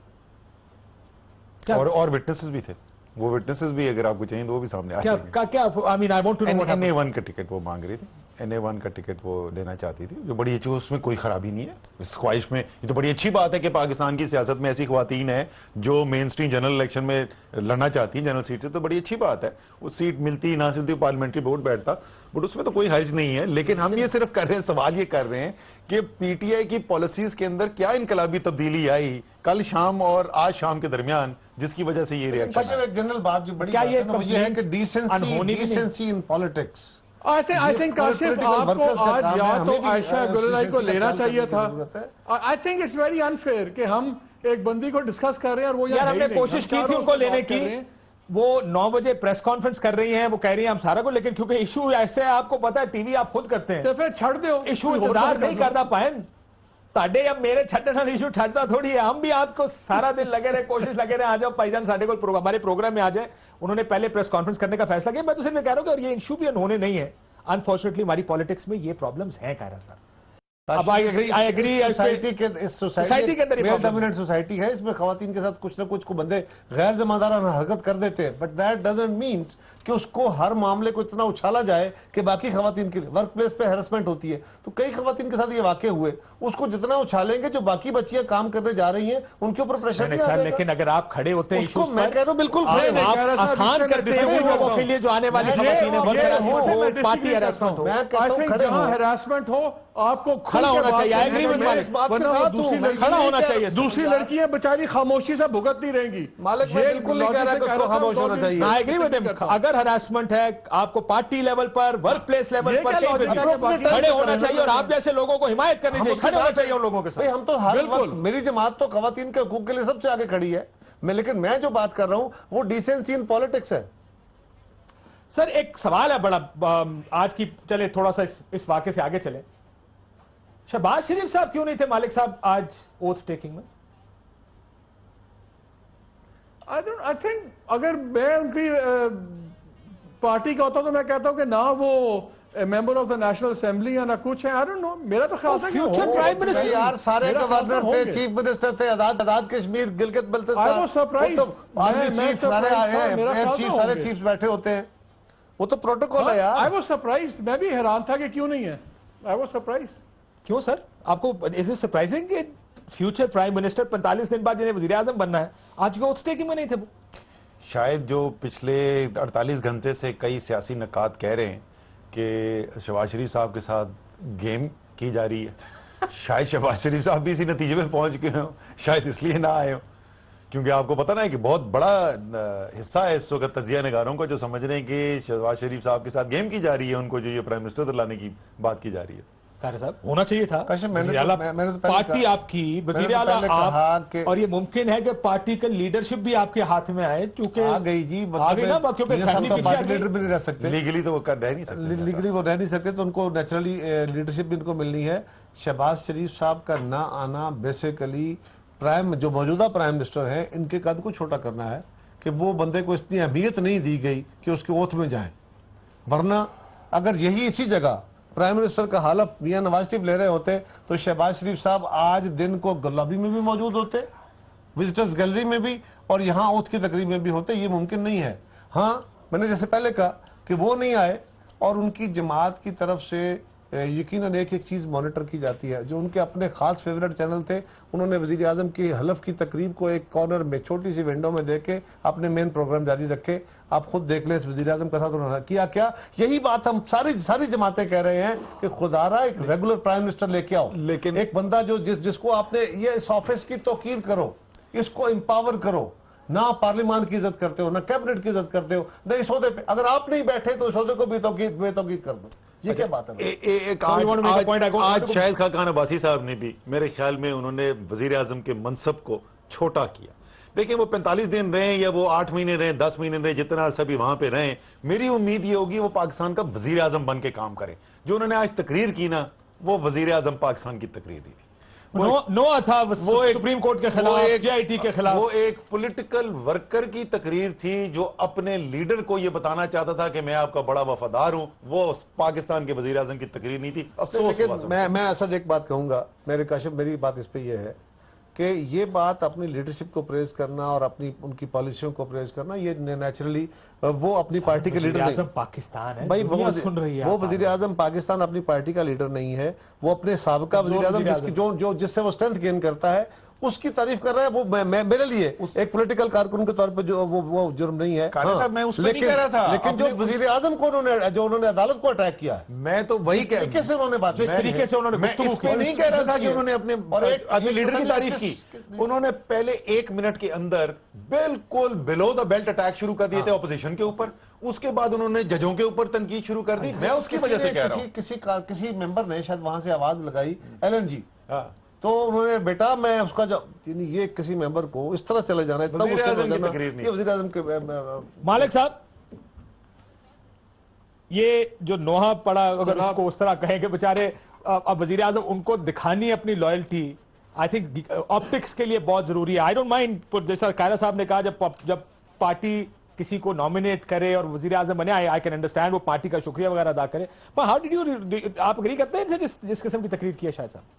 क्या? और और विटनेसेस भी थे वो विटनेसेस भी अगर आपको चाहिए तो वो भी सामने आ क्या क्या I mean I want to know what happened का टिकट वो मांग रही थी एन का टिकट वो लेना चाहती थी जो बड़ी अच्छी उसमें कोई ख़राबी नहीं है इस ख्वाहिश में ये तो बड़ी अच्छी बात है कि पाकिस्तान की सियासत में ऐसी खुवान है जो मेन स्ट्रीम जनरल इलेक्शन में लड़ना चाहती हैं जनरल सीट से तो बड़ी अच्छी बात है वो सीट मिलती ना मिलती पार्लियामेंट्री बोर्ड बैठता बट उसमें तो कोई हर्ज नहीं है लेकिन हम ये सिर्फ कर रहे हैं सवाल ये कर रहे हैं कि पीटीआई की पॉलिसीज के अंदर क्या इनकलाबी तब्दीली आई कल शाम और आज शाम के दरमियान जिसकी वजह से ये रिएक्शन जनरल बात जो बड़ी क्या ये है कि decency in politics I think I think Kashif आपको आज या तो आयशा अब्दुल्लाई को लेना चाहिए था I think it's very unfair कि हम एक बंदी को डिस्कस कर रहे हैं और वो यार हमने कोशिश की थी उनको लेने की वो नौ बजे प्रेस कॉन्फ्रेंस कर रही हैं वो कह रही हैं हम सारा को लेकिन क्योंकि इशू ऐसे आपको पता है टीवी आप खुद करते हैं तो फिर छड़ दो इशू इंतजार नहीं करना पाए ਤੁਹਾਡੇ ਜਾਂ ਮੇਰੇ ਛੱਡਣ ਵਾਲਾ ਇਸ਼ੂ ਛੱਡਦਾ ਥੋੜੀ ਹੈ ਹਮ ਵੀ ਆਪਕੋ सारा दिन लगे रहे कोशिश लगे रहे आ जाओ भाईजान साडे को प्रोग्राम हमारे प्रोग्राम में आ जाए उन्होंने पहले प्रेस कॉन्फ्रेंस करने का फैसला किया मैं तो सिर्फ कह रहा हूँ कि और ये इशू भी होने नहीं है अनफॉर्चुनेटली हमारी पॉलिटिक्स में ये प्रॉब्लम्स हैं कह रहा सर अब I agree I agree society के इस सोसाइटी के अंदर मेल डोमिनेंट सोसाइटी है इसमें खवातीन के साथ कुछ ना कुछ को बंदे गैर जमादाराना हरकत कर देते हैं बट दैट डजंट मींस कि उसको हर मामले को इतना उछाला जाए कि बाकी खातन के वर्क प्लेस पर हेरसमेंट होती है तो कई खातन के साथ ये वाक़ हुए उसको जितना उछालेंगे जो बाकी बच्चियां काम करने जा रही हैं उनके ऊपर प्रेशर नहीं आ लेकिन अगर आप खड़े होते हैं उसको मैं कह रहा बिल्कुल आसान कर के लिए जो आने वाली हो आपको खड़ा होना चाहिए इस बात के साथ खड़ा होना चाहिए दूसरी लड़कियां बेचारी खामोशी से भुगत नहीं रहेंगी मालिक बिल्कुल नहीं कह रहा कि उसको खामोश होना चाहिए आई एग्री विद हिम अगर हरासमेंट है आपको पार्टी लेवल पर वर्क प्लेस लेवल पर खड़े होना चाहिए और आप जैसे लोगों को हिमायत करनी चाहिए खड़े होना चाहिए उन लोगों के साथ हम तो हर वक्त मेरी जमात तो खातन के हकूक के लिए सबसे आगे खड़ी है मैं लेकिन मैं जो बात कर रहा हूँ वो डिसेंसी इन पॉलिटिक्स है सर एक सवाल है बड़ा आज की चले थोड़ा सा इस, इस वाक्य से आगे चले शहबाज शरीफ साहब क्यों नहीं थे मालिक साहब आज ओथ टेकिंग में आई डोंट आई थिंक अगर मैं उनकी पार्टी का होता तो मैं कहता हूं कि ना वो member of the National Assembly या ना कुछ है आई डोंट नो मेरा तो ख्याल है फ्यूचर प्राइम मिनिस्टर यार सारे गवर्नर थे चीफ मिनिस्टर थे Azad Azad Kashmir Gilgit Baltistan I was surprise army chief सारे आए हैं चीफ सारे चीफ्स बैठे होते हैं वो तो प्रोटोकॉल है यार आई वाज सरप्राइज्ड मैं भी हैरान था कि क्यों नहीं है आई वाज सरप्राइज्ड क्यों सर आपको इज सरप्राइजिंग कि फ्यूचर प्राइम मिनिस्टर 45 दिन बाद जिन्हें वजीर आजम बनना है आज के उस टेकिंग में नहीं थे वो शायद जो पिछले 48 घंटे से कई सियासी नकात कह रहे हैं कि शहबाज शरीफ साहब के साथ गेम की जा रही है शायद शहबाज शरीफ साहब भी इसी नतीजे में पहुंच गए हों शायद इसलिए ना आए हों क्योंकि आपको पता ना है कि बहुत बड़ा हिस्सा है इस वक्त तजिया नगारों का जो समझ रहे हैं कि शहबाज शरीफ साहब के साथ गेम की जा रही है उनको जो ये प्राइम मिनिस्टर दिलाने की बात की जा रही है होना चाहिए था मैंने तो, मैं, मैंने तो पार्टी आपकी तो वजीर तो आला आप और ये मुमकिन है कि पार्टी का लीडरशिप भी आपके हाथ में आए चूंकि आ गई जी मतलब लीडर भी नहीं रह सकते लीगली तो वो कर रह नहीं सकते लीगली वो रह नहीं सकते तो उनको नेचुरली लीडरशिप भी उनको मिलनी है शहबाज शरीफ साहब का ना आना बेसिकली प्राइम जो मौजूदा प्राइम मिनिस्टर है इनके कद को छोटा करना है कि वो बंदे को इतनी अहमियत नहीं दी गई कि उसके ओथ में जाए वरना अगर यही इसी जगह प्राइम मिनिस्टर का हलफ मियाँ नवाज शरीफ ले रहे होते तो शहबाज शरीफ साहब आज दिन को गुलाबी में भी मौजूद होते विजिटर्स गैलरी में भी और यहाँ ओथ की तकरीब में भी होते ये मुमकिन नहीं है हाँ मैंने जैसे पहले कहा कि वो नहीं आए और उनकी जमात की तरफ से यकीन एक एक चीज़ मॉनिटर की जाती है जो उनके अपने खास फेवरेट चैनल थे उन्होंने वजीर अजम की हलफ की तकरीब को एक कॉर्नर में छोटी सी विंडो में देखे के अपने मेन प्रोग्राम जारी रखे आप खुद देख लें इस वजी अजम के साथ उन्होंने किया क्या यही बात हम सारी सारी जमातें कह रहे हैं कि खुदारा एक रेगुलर प्राइम मिनिस्टर लेके आओ लेकिन एक बंदा जो जिस जिसको आपने ये इस ऑफिस की तोकीर करो इसको एम्पावर करो ना पार्लियामान की इज्जत करते हो ना कैबिनेट की इज्जत करते हो ना इस पे अगर आप नहीं बैठे तो इस को को तो बेतौकीद कर दो ये अच्छा, क्या बात है ए, एक तो आज, आज, आज, आज शाहिद खाकान अब्बासी साहब ने भी मेरे ख्याल में उन्होंने वजीर अजम के मनसब को छोटा किया लेकिन वो 45 दिन रहे या वो आठ महीने रहे दस महीने रहे जितना सभी वहां पे रहे मेरी उम्मीद ये होगी वो पाकिस्तान का वजीर अजम बन के काम करें जो उन्होंने आज तकरीर की ना वो वजीर अजम पाकिस्तान की तकरीर ही थी नो, था वो एक, सुप्रीम कोर्ट के खिलाफ जेआईटी के खिलाफ वो एक पॉलिटिकल वर्कर की तकरीर थी जो अपने लीडर को ये बताना चाहता था कि मैं आपका बड़ा वफादार हूँ वो पाकिस्तान के वजीर की तकरीर नहीं थी अफसोस मैं मैं असद एक बात कहूंगा मेरे काशिफ मेरी बात इस पर यह है कि ये बात अपनी लीडरशिप को प्रेज करना और अपनी उनकी पॉलिसियों को प्रेज करना ये नेचुरली वो अपनी पार्टी के लीडर नहीं पाकिस्तान है भाई वो सुन रही है वो वजीर आजम पाकिस्तान अपनी पार्टी का लीडर नहीं है वो अपने सबका तो वजीर आजम जिसकी जो जो जिससे वो स्ट्रेंथ गेन करता है उसकी तारीफ कर रहा है वो मैं, मेरे लिए एक पॉलिटिकल कारकुन के तौर पर जो वो वो जुर्म नहीं है हाँ, मैं उस लेकिन, कह रहा था लेकिन जो वजीर आजम को उन्होंने जो उन्होंने अदालत को अटैक किया मैं तो वही कह तरीके से उन्होंने बात जिस तरीके से उन्होंने नहीं कह रहा था कि उन्होंने अपने लीडर की तारीफ की उन्होंने पहले एक मिनट के अंदर बिल्कुल बिलो द बेल्ट अटैक शुरू कर दिए थे ऑपोजिशन हाँ। के ऊपर उसके बाद उन्होंने जजों के ऊपर तनकीद शुरू कर दी हाँ। मैं उसकी वजह से कह रहा हूँ किसी किसी मेंबर ने शायद वहां से आवाज लगाई एलएनजी जी तो उन्होंने बेटा मैं उसका जब ये किसी मेंबर को इस तरह चले जाना इतना ये वजीर आजम के *laughs* मालिक साहब ये जो नोहा पड़ा अगर उसको उस तरह कहें कि बेचारे अब वजीर आजम उनको दिखानी है अपनी लॉयल्टी आई थिंक ऑप्टिक्स के लिए बहुत जरूरी है आई डोंट माइंड जैसा कायरा साहब ने कहा जब जब पार्टी किसी को नॉमिनेट करे और वजीर आजम बने आई आई कैन अंडरस्टैंड वो पार्टी का शुक्रिया वगैरह अदा करे पर हाउ डिड यू आप अग्री करते हैं जिस जिस किस्म की तकरीर की है शायद साहब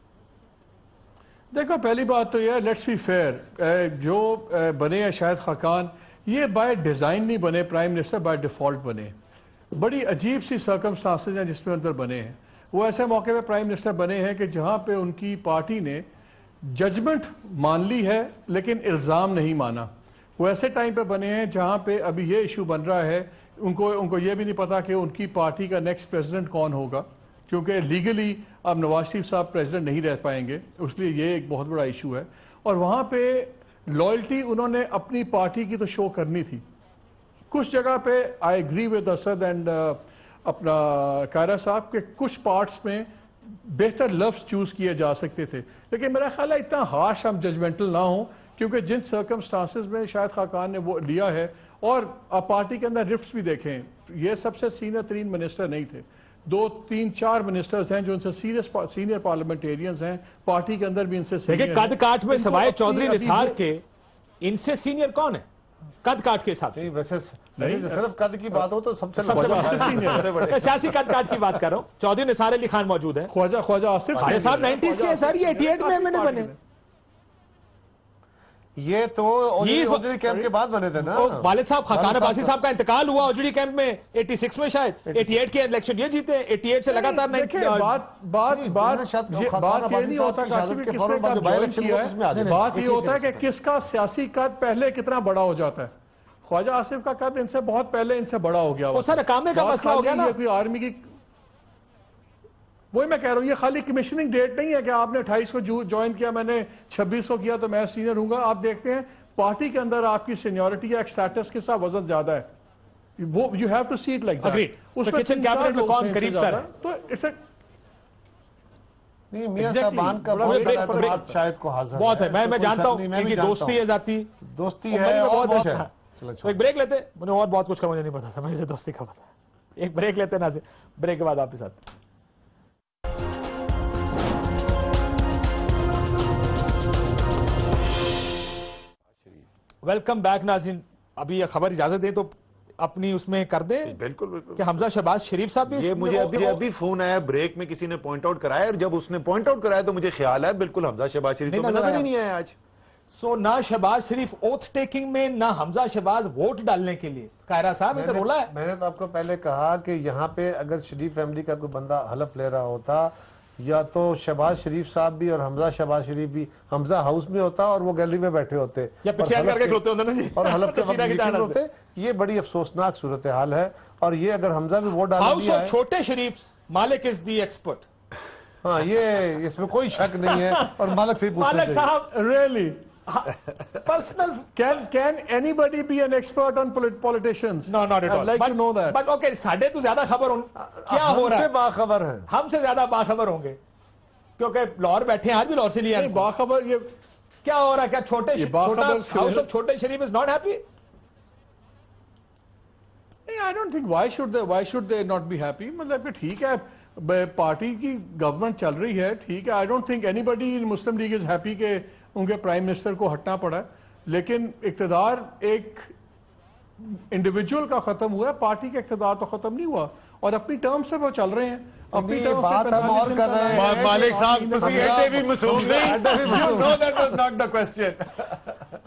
देखो पहली बात तो यह लेट्स बी फेयर जो बने हैं शायद खाकान ये बाय डिज़ाइन नहीं बने प्राइम मिनिस्टर बाय डिफ़ॉल्ट बने बड़ी अजीब सी सर्कमस्टांसेज हैं जिसमें उन पर बने हैं वो ऐसे मौके पर प्राइम मिनिस्टर बने हैं कि जहाँ पे उनकी पार्टी ने जजमेंट मान ली है लेकिन इल्ज़ाम नहीं माना वो ऐसे टाइम पर बने हैं जहाँ पर अभी ये इशू बन रहा है उनको उनको ये भी नहीं पता कि उनकी पार्टी का नेक्स्ट प्रेजिडेंट कौन होगा क्योंकि लीगली अब नवाज शरीफ साहब प्रेसिडेंट नहीं रह पाएंगे उसलिए ये एक बहुत बड़ा इशू है और वहाँ पे लॉयल्टी उन्होंने अपनी पार्टी की तो शो करनी थी कुछ जगह पे I agree with Asad and अपना कायरा साहब के कुछ पार्ट्स में बेहतर लफ्स चूज किए जा सकते थे लेकिन मेरा ख्याल है इतना हार्श हम जजमेंटल ना हो क्योंकि जिन सर्कमस्टांसिस में शायद खाकान ने वो लिया है और आप पार्टी के अंदर रिफ्ट भी देखें ये सबसे सीनियर तरीन मिनिस्टर नहीं थे दो तीन चार मिनिस्टर्स हैं जो इनसे सीरियस पा, सीनियर पार्लियामेंटेरियंस हैं पार्टी के अंदर भी इनसे कद काठ में सवाए चौधरी निसार के इनसे सीनियर कौन है कद काट के साथ वैसे नहीं तो सिर्फ कद की बात हो तो सबसे सबसे *laughs* सियासी कद काट की बात कर रहा हूँ चौधरी निसार अली खान मौजूद है ख्वाजा ख्वाजा आसिफ साहब नाइनटीज के सर ये एटी एट में मैंने बने ये तो ओजड़ी कैंप के बाद बने थे ना वालिद साहब खान अब्बासी साहब का इंतकाल हुआ ओजड़ी कैंप में 86 में शायद 88 के इलेक्शन ये जीते 88 से लगातार बात बात बात बात ये नहीं होता बात ये होता है कि किसका सियासी कद पहले कितना बड़ा हो जाता है ख्वाजा आसिफ का कद इनसे बहुत पहले इनसे बड़ा हो गया वो सर कामरे का मसला हो गया ना कोई आर्मी की वही मैं कह रहा हूँ ये खाली कमीशनिंग डेट नहीं है कि आपने अट्ठाईस को ज्वाइन किया मैंने छब्बीस को किया तो मैं सीनियर हूँ आप देखते हैं पार्टी के अंदर आपकी सीनियोरिटी या स्टेटस के साथ वजन ज्यादा है वो you have to seat like उसमें तो इट्स तो नहीं साहबान का शायद को हाजिर बहुत है, मैं मैं जानता दोस्ती है जाती दोस्ती है और बहुत चलो तो एक ब्रेक लेते मुझे और बहुत कुछ का मुझे नहीं पता था मुझे दोस्ती का पता एक ब्रेक लेते ना ब्रेक के बाद आपके साथ वेलकम बैक नाजिन अभी ये खबर इजाजत दें तो अपनी उसमें कर दे बिल्कुल बिल्कुल कि हमजा शहबाज शरीफ साहब ये मुझे अभी वो, अभी फोन आया ब्रेक में किसी ने पॉइंट आउट कराया और जब उसने पॉइंट आउट कराया तो मुझे ख्याल है बिल्कुल हमजा शहबाज शरीफ तो नजर ही नहीं आया आज सो so, ना शहबाज शरीफ ओथ टेकिंग में ना हमजा शहबाज वोट डालने के लिए कायरा साहब इधर बोला है मैंने तो आपको पहले कहा कि यहाँ पे अगर शरीफ फैमिली का कोई बंदा हलफ ले रहा होता या तो शहबाज शरीफ साहब भी और हमजा शहबाज शरीफ भी हमजा हाउस में होता और वो गैलरी में बैठे होते और हलफ के *laughs* होते ये बड़ी अफसोसनाक सूरत हाल है और ये अगर हमजा भी वोट डाल छोटे शरीफ मालिक इज दी एक्सपर्ट हाँ ये इसमें कोई शक नहीं है और मालक से पूछना चाहिए मालक साहब रियली हाँ, personal. Can can anybody be an expert on polit politicians? No, not at I'd all. like but, to know that. But okay, साढ़े तो ज्यादा खबर हों क्या हो रहा है? हमसे बाखबर है. हमसे ज्यादा बाखबर होंगे, क्योंकि लाहौर बैठे हैं आज भी लाहौर से लिया. बाखबर ये क्या हो रहा है? क्या छोटे छोटा हाउस ऑफ छोटे Sharif is not happy? I don't think why should they why should they not be happy मतलब ठीक है पार्टी की गवर्नमेंट चल रही है ठीक है I don't think anybody in Muslim League is happy के उनके प्राइम मिनिस्टर को हटना पड़ा है लेकिन इकतदार एक इंडिविजुअल का खत्म हुआ है पार्टी का इकतदार तो खत्म नहीं हुआ और अपनी टर्म से वो चल रहे हैं अपनी टर्म बात हम और कर रहे हैं मालिक साहब क्वेश्चन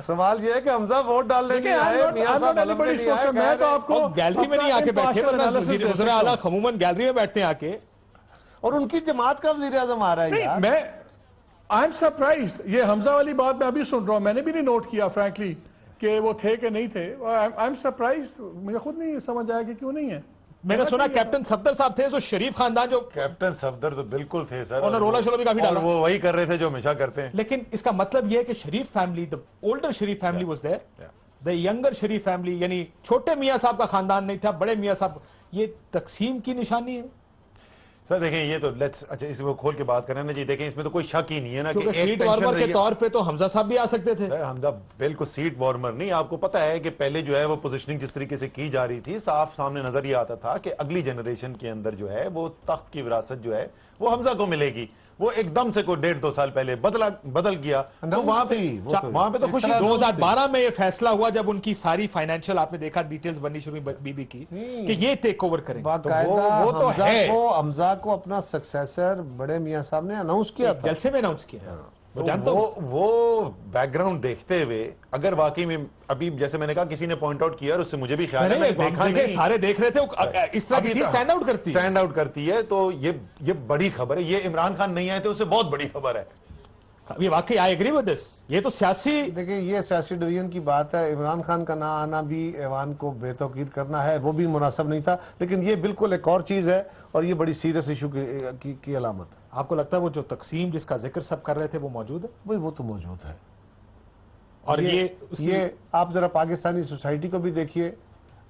सवाल ये है कि हमजा वोट डालने के आए मियां साहब मैं तो आपको गैलरी में नहीं आके बैठे आला खमूमन गैलरी में बैठते हैं आके और उनकी जमात का वजीर आजम आ रहा है मैं आई एम सरप्राइज ये हमजा वाली बात मैं अभी सुन रहा हूँ मैंने भी नहीं नोट किया फ्रेंकली कि वो थे कि नहीं थे आई एम सरप्राइज मुझे खुद नहीं समझ आया कि क्यों नहीं है मैंने सुना कैप्टन सफदर साहब थे तो शरीफ खानदान जो कैप्टन सफदर तो बिल्कुल थे सर और रोला शोला भी काफी डाला वो वही कर रहे थे जो हमेशा करते हैं लेकिन इसका मतलब यह है कि Sharif family the older Sharif family was there the younger Sharif family यानी छोटे मियां साहब का खानदान नहीं था बड़े मियां साहब ये तकसीम की निशानी है सर देखें ये तो लेट्स अच्छा इसमें खोल के बात करें ना जी देखें इसमें तो कोई शक ही नहीं है ना कि सीट वार्मर के तौर पे तो हमजा साहब भी आ सकते थे सर हमजा बिल्कुल सीट वार्मर नहीं आपको पता है कि पहले जो है वो पोजीशनिंग जिस तरीके से की जा रही थी साफ सामने नजर ही आता था कि अगली जनरेशन के अंदर जो है वो तख्त की विरासत जो है वो हमजा को मिलेगी वो एकदम से कोई डेढ़ दो साल पहले बदला बदल गया तो वहां पे वहां पे तो खुशी 2012 तो में ये फैसला हुआ जब उनकी सारी फाइनेंशियल आपने देखा डिटेल्स बननी शुरू बीबी की हम्म। कि ये टेक ओवर करें तो वो, वो तो है को हमजा को अपना सक्सेसर बड़े मियाँ साहब ने अनाउंस किया जलसे में अनाउंस किया हाँ। तो वो वो वो बैकग्राउंड देखते हुए अगर वाकई में अभी जैसे मैंने कहा किसी ने पॉइंट आउट किया और उससे मुझे भी ख्याल है देखा नहीं सारे देख रहे थे इस तरह की स्टैंड आउट तो करती स्टैंड आउट करती है तो ये ये बड़ी खबर है ये इमरान खान नहीं आए थे उससे बहुत बड़ी खबर है ये वाकई आई एग्री विद दिस ये तो सियासी देखिए ये सियासी डिवीजन की बात है इमरान खान का ना आना भी ऐवान को बेतौकीद करना है वो भी मुनासब नहीं था लेकिन ये बिल्कुल एक और चीज़ है और ये बड़ी सीरियस इशू की, की, की अलामत है आपको लगता है वो जो तकसीम जिसका जिक्र सब कर रहे थे वो मौजूद है भाई वो तो मौजूद है और ये ये, ये आप जरा पाकिस्तानी सोसाइटी को भी देखिए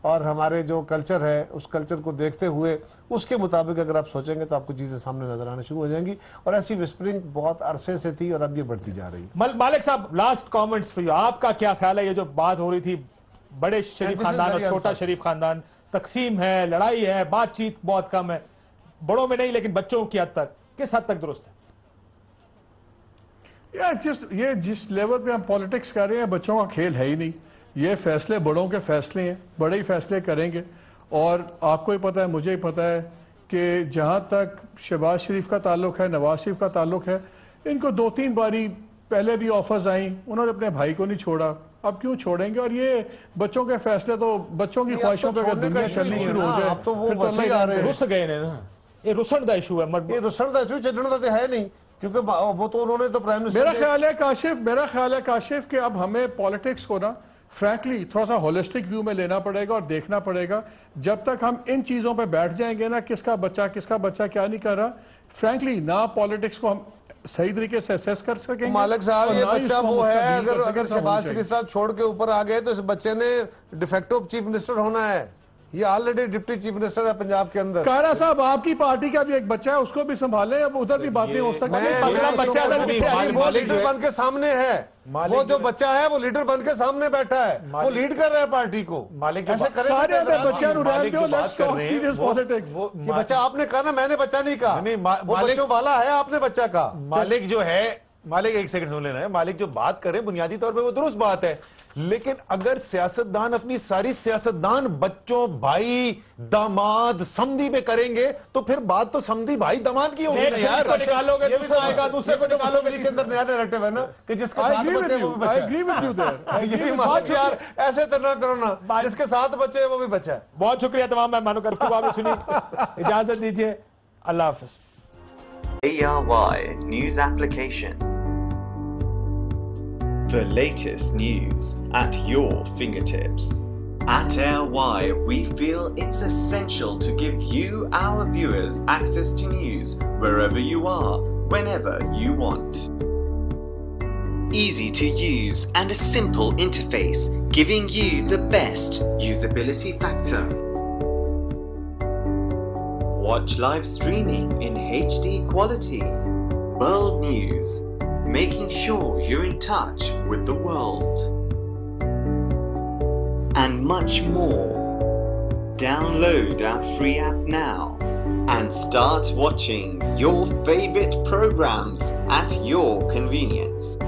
और हमारे जो कल्चर है उस कल्चर को देखते हुए उसके मुताबिक अगर आप सोचेंगे तो आपको चीज़ें सामने नजर आना शुरू हो जाएंगी और ऐसी विस्परिंग बहुत अरसे से थी और अब ये बढ़ती जा रही मल, मालिक साहब लास्ट कमेंट्स फॉर यू आपका क्या ख्याल है ये जो बात हो रही थी बड़े शरीफ खानदान और छोटा शरीफ खानदान तकसीम है लड़ाई है बातचीत बहुत कम है बड़ों में नहीं लेकिन बच्चों की हद तक किस हद तक दुरुस्त है या जिस ये जिस लेवल पे हम पॉलिटिक्स कर रहे हैं बच्चों का खेल है ही नहीं ये फैसले बड़ों के फैसले हैं बड़े ही फैसले करेंगे और आपको ही पता है मुझे ही पता है कि जहाँ तक शहबाज शरीफ का ताल्लुक है नवाज शरीफ का ताल्लुक है इनको दो तीन बारी पहले भी ऑफर्स आई उन्होंने अपने भाई को नहीं छोड़ा अब क्यों छोड़ेंगे और ये बच्चों के फैसले तो बच्चों की तो ख्वाहिशों पर दुनिया चलनी शुरू हो जाए तो वो तो गए ना क्योंकि वो तो उन्होंने तो प्राइम मेरा ख्याल है काशिफ मेरा ख्याल है काशिफ कि अब हमें पॉलिटिक्स को ना फ्रैंकली थोड़ा सा होलिस्टिक व्यू में लेना पड़ेगा और देखना पड़ेगा जब तक हम इन चीज़ों पे बैठ जाएंगे ना किसका बच्चा किसका बच्चा क्या नहीं कर रहा फ्रैंकली ना पॉलिटिक्स को हम सही तरीके से असेस कर सकेंगे मालिक साहब ये बच्चा वो है अगर अगर शहबाज शरीफ साहब छोड़ के ऊपर आ गए तो इस बच्चे ने डिफेक्टो चीफ मिनिस्टर होना है ये ऑलरेडी डिप्टी चीफ मिनिस्टर है पंजाब के अंदर कारा साहब आपकी पार्टी का भी एक बच्चा है उसको भी संभाले अब उधर भी बातें हो सकती बन के सामने है वो जो बच्चा है वो लीडर बन के सामने बैठा है वो लीड कर रहा है पार्टी को मालिक ऐसे तो बच्चा आपने कहा ना मैंने बच्चा नहीं कहा वो बच्चों वाला है आपने बच्चा कहा मालिक जो है मालिक एक सेकंड सुन लेना है मालिक जो बात करे बुनियादी तौर पर वो दुरुस्त बात है लेकिन अगर सियासतदान अपनी सारी सियासतदान बच्चों भाई दामाद समी में करेंगे तो फिर बात तो समी भाई दामाद की होगी ना यार तो तो तो ना कि *laughs* ऐसे तो ना करो ना जिसके साथ बच्चे वो भी बच्चा है बहुत शुक्रिया तमाम मेहमानों का गुफ्तगू आपने सुनी *laughs* इजाजत दीजिए अल्लाह हाफिज AY News Application The latest news at your fingertips. At AirWire, we feel it's essential to give you, our viewers, access to news wherever you are, whenever you want. Easy to use and a simple interface, giving you the best usability factor. Watch live streaming in HD quality. World News making sure you're in touch with the world, and much more. Download our free app now and start watching your favorite programs at your convenience.